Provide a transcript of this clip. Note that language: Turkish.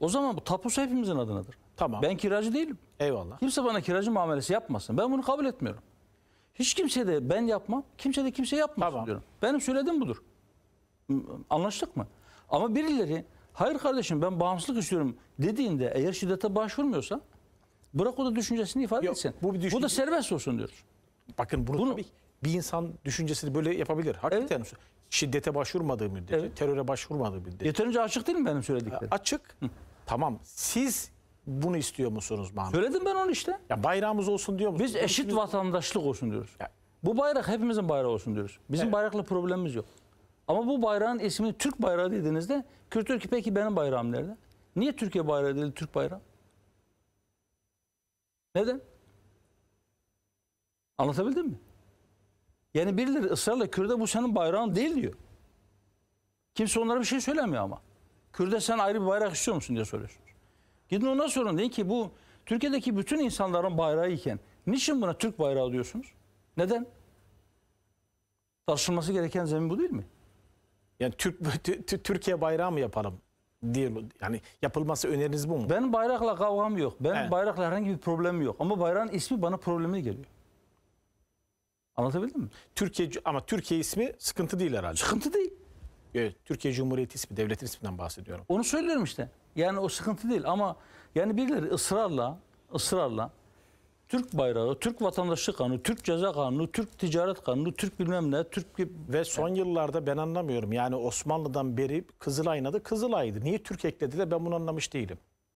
O zaman bu tapusu hepimizin adınadır. Tamam. Ben kiracı değilim. Eyvallah. Kimse bana kiracı muamelesi yapmasın. Ben bunu kabul etmiyorum. Hiç kimse de ben yapmam, kimse de kimse yapmasın tamam. diyorum. Benim söylediğim budur. Anlaştık mı? Ama birileri hayır kardeşim ben bağımsızlık istiyorum dediğinde eğer şiddete başvurmuyorsa bırak o da düşüncesini ifade Yok, etsin. Bu, bir düşünce... bu da serbest olsun diyoruz. Bakın bunu, bunu... Tabii bir insan düşüncesini böyle yapabilir. Hakikaten evet. şiddete başvurmadığı müddetçe, evet. teröre başvurmadığı müddetçe. Yeterince açık değil mi benim söylediklerim? Açık. Hı. Tamam siz bunu istiyor musunuz Mahmut? Söyledim ben onu işte. Ya bayrağımız olsun diyor musunuz? Biz eşit vatandaşlık olsun diyoruz. Ya. Bu bayrak hepimizin bayrağı olsun diyoruz. Bizim evet. bayrakla problemimiz yok. Ama bu bayrağın ismini Türk bayrağı dediğinizde Kürt ki peki benim bayrağım nerede? Niye Türkiye bayrağı değil Türk bayrağı? Neden? Anlatabildim mi? Yani birileri ısrarla Kürt'e bu senin bayrağın değil diyor. Kimse onlara bir şey söylemiyor ama. Kürdistan ayrı bir bayrak istiyor musun diye soruyorsunuz. Gidin ona sorun deyin ki bu Türkiye'deki bütün insanların bayrağı iken niçin buna Türk bayrağı diyorsunuz? Neden? Tartışılması gereken zemin bu değil mi? Yani Türk Türkiye bayrağı mı yapalım? diye yani yapılması öneriniz bu mu? Ben bayrakla kavgam yok. Ben evet. bayrakla herhangi bir problemim yok. Ama bayrağın ismi bana problemi geliyor. Anlatabildim mi? Türkiye ama Türkiye ismi sıkıntı değil herhalde. Sıkıntı değil. Evet. Türkiye Cumhuriyeti ismi, devletin isminden bahsediyorum. Onu söylüyorum işte. Yani o sıkıntı değil ama yani birileri ısrarla, ısrarla Türk bayrağı, Türk vatandaşlık kanunu, Türk ceza kanunu, Türk ticaret kanunu, Türk bilmem ne, Türk... Ve son yıllarda ben anlamıyorum. Yani Osmanlı'dan beri Kızılay'ın adı Kızılay'dı. Niye Türk eklediler ben bunu anlamış değilim.